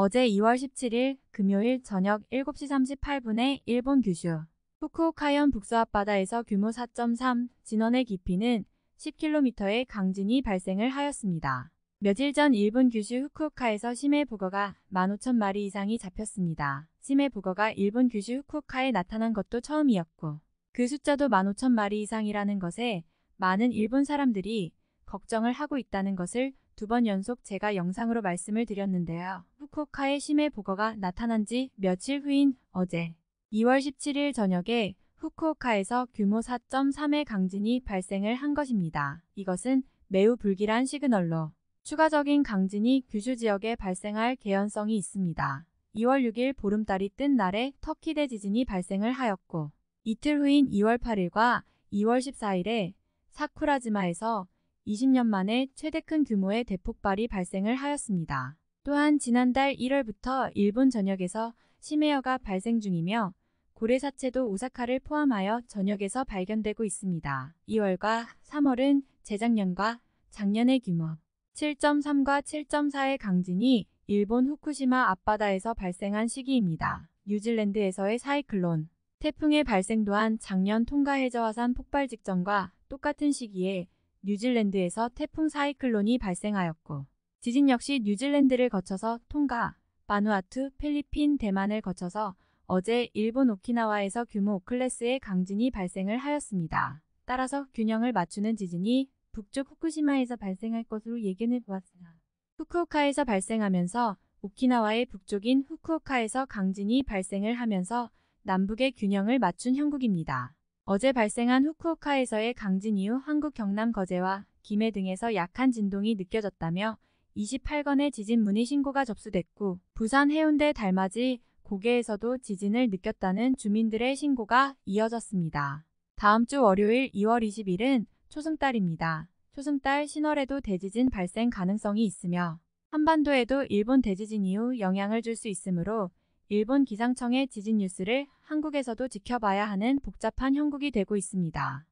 어제 2월 17일 금요일 저녁 7시 38분에 일본 규슈 후쿠오카현 북서 앞바다에서 규모 4.3 진원의 깊이는 10km의 강진이 발생을 하였습니다. 며칠 전 일본 규슈 후쿠오카에서 심해 북어가 15,000마리 이상이 잡혔습니다. 심해 북어가 일본 규슈 후쿠오카에 나타난 것도 처음이었고 그 숫자도 15,000마리 이상이라는 것에 많은 일본 사람들이 걱정을 하고 있다는 것을 두번 연속 제가 영상으로 말씀을 드렸는데요. 후쿠오카의 심해 보거가 나타난 지 며칠 후인 어제 2월 17일 저녁에 후쿠오카에서 규모 4.3의 강진이 발생을 한 것입니다. 이것은 매우 불길한 시그널로 추가적인 강진이 규슈 지역에 발생할 개연성이 있습니다. 2월 6일 보름달이 뜬 날에 터키 대지진이 발생을 하였고 이틀 후인 2월 8일과 2월 14일에 사쿠라지마에서 20년 만에 최대 큰 규모의 대폭발이 발생을 하였습니다. 또한 지난달 1월부터 일본 전역에서 심해어가 발생 중이며 고래사체도 오사카를 포함하여 전역에서 발견되고 있습니다. 2월과 3월은 재작년과 작년의 규모 7.3과 7.4의 강진이 일본 후쿠시마 앞바다에서 발생한 시기입니다. 뉴질랜드에서의 사이클론 태풍의 발생 또한 작년 통가 해저화산 폭발 직전과 똑같은 시기에 뉴질랜드에서 태풍 사이클론이 발생하였고 지진 역시 뉴질랜드를 거쳐서 통가, 바누아투, 필리핀, 대만을 거쳐서 어제 일본 오키나와에서 규모 5 클래스의 강진이 발생을 하였습니다. 따라서 균형을 맞추는 지진이 북쪽 후쿠시마에서 발생할 것으로 예견해 보았으나 후쿠오카에서 발생하면서 오키나와의 북쪽인 후쿠오카에서 강진이 발생을 하면서 남북의 균형을 맞춘 형국입니다. 어제 발생한 후쿠오카에서의 강진 이후 한국 경남 거제와 김해 등에서 약한 진동이 느껴졌다며 28건의 지진 문의 신고가 접수됐고 부산 해운대 달맞이 고개에서도 지진을 느꼈다는 주민들의 신고가 이어졌습니다. 다음 주 월요일 2월 20일은 초승달입니다. 초승달 신월에도 대지진 발생 가능성이 있으며 한반도에도 일본 대지진 이후 영향을 줄 수 있으므로 일본 기상청의 지진 뉴스를 한국에서도 지켜봐야 하는 복잡한 형국이 되고 있습니다.